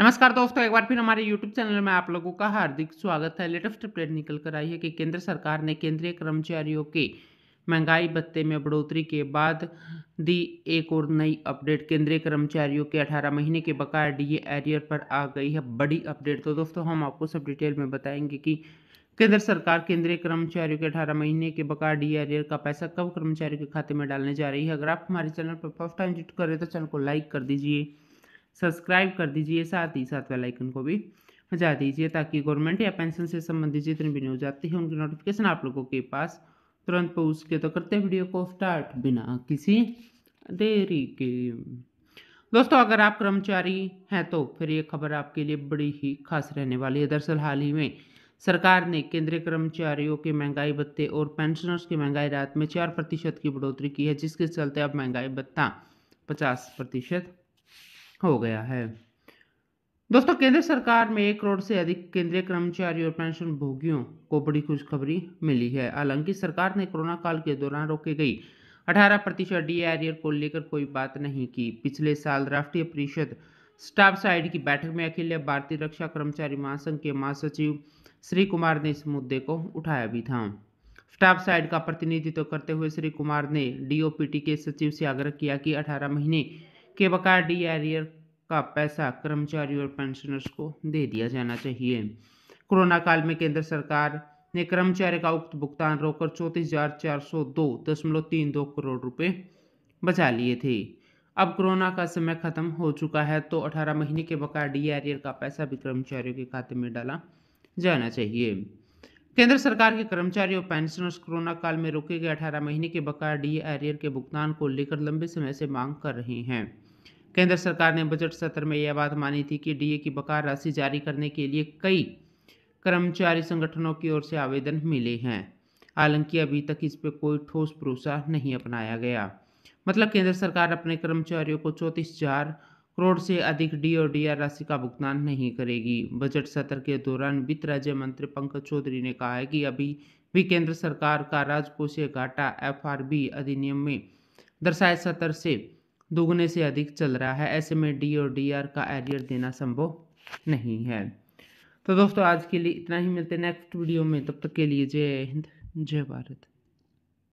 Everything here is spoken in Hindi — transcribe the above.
नमस्कार दोस्तों एक बार फिर हमारे YouTube चैनल में आप लोगों का हार्दिक स्वागत है लेटेस्ट अपडेट निकल कर आई है कि केंद्र सरकार ने केंद्रीय कर्मचारियों के महंगाई भत्ते में बढ़ोतरी के बाद दी एक और नई अपडेट केंद्रीय कर्मचारियों के 18 महीने के बकाया डीए एरियर पर आ गई है बड़ी अपडेट तो दोस्तों हम आपको सब डिटेल में बताएंगे कि केंद्र सरकार केंद्रीय कर्मचारियों के अठारह महीने के बकाया डी एरियर का पैसा कब कर्मचारियों के खाते में डालने जा रही है अगर आप हमारे चैनल पर फर्स्ट टाइम जुट करें तो चैनल को लाइक कर दीजिए सब्सक्राइब कर दीजिए साथ ही साथ वेलाइकन को भी बजा दीजिए ताकि गवर्नमेंट या पेंशन से संबंधित जितनी भी न्यूज आती है उनकी नोटिफिकेशन आप लोगों के पास तुरंत पहुँच के तो करते हैं वीडियो को स्टार्ट बिना किसी देरी के दोस्तों अगर आप कर्मचारी हैं तो फिर ये खबर आपके लिए बड़ी ही खास रहने वाली है दरअसल हाल ही में सरकार ने केंद्रीय कर्मचारियों के महंगाई भत्ते और पेंशनर्स की महंगाई रात में चार प्रतिशत की बढ़ोतरी की है जिसके चलते अब महंगाई भत्ता पचास प्रतिशत हो गया है दोस्तों केंद्र सरकार में एक करोड़ से अधिक केंद्रीय कर्मचारी और पेंशन भोगियों को बड़ी खुशखबरी मिली है हालांकि सरकार ने कोरोना काल के दौरान रोके गई 18 प्रतिशत डी को लेकर कोई बात नहीं की पिछले साल राष्ट्रीय परिषद स्टाफ साइड की बैठक में अखिल भारतीय रक्षा कर्मचारी महासंघ के महासचिव श्री कुमार ने इस मुद्दे को उठाया भी था स्टाफ साइड का प्रतिनिधित्व करते हुए श्री कुमार ने डीओपीटी के सचिव से आग्रह किया कि 18 महीने के बकाया डी एरियर का पैसा कर्मचारियों और पेंशनर्स को दे दिया जाना चाहिए कोरोना काल में केंद्र सरकार ने कर्मचारी का उक्त भुगतान रोककर चौंतीस हजार चार सौ दो दशमलव तीन दो करोड़ रुपए बचा लिए थे अब कोरोना का समय खत्म हो चुका है तो 18 महीने के बकाया डी एरियर का पैसा भी कर्मचारियों के खाते में डाला जाना चाहिए केंद्र सरकार के कर्मचारी और पेंशनर्स कोरोना काल में रोके गए 18 महीने के बकाया डी एरियर के भुगतान को लेकर लंबे समय से मांग कर रहे हैं केंद्र सरकार ने बजट सत्र में यह बात मानी थी कि डीए की बकार राशि जारी करने के लिए कई कर्मचारी संगठनों की ओर से आवेदन मिले हैं हालांकि अभी तक इस पर कोई ठोस भरोसा नहीं अपनाया गया मतलब केंद्र सरकार अपने कर्मचारियों को चौंतीस हजार करोड़ से अधिक डी और डी राशि का भुगतान नहीं करेगी बजट सत्र के दौरान वित्त राज्य मंत्री पंकज चौधरी ने कहा है कि अभी भी केंद्र सरकार का राजकोषीय घाटा एफ अधिनियम में दर्शाए सत्र से दोगुने से अधिक चल रहा है ऐसे में डी और डी आर का एरियर देना संभव नहीं है तो दोस्तों आज के लिए इतना ही मिलते हैं नेक्स्ट वीडियो में तब तक के लिए जय हिंद जय भारत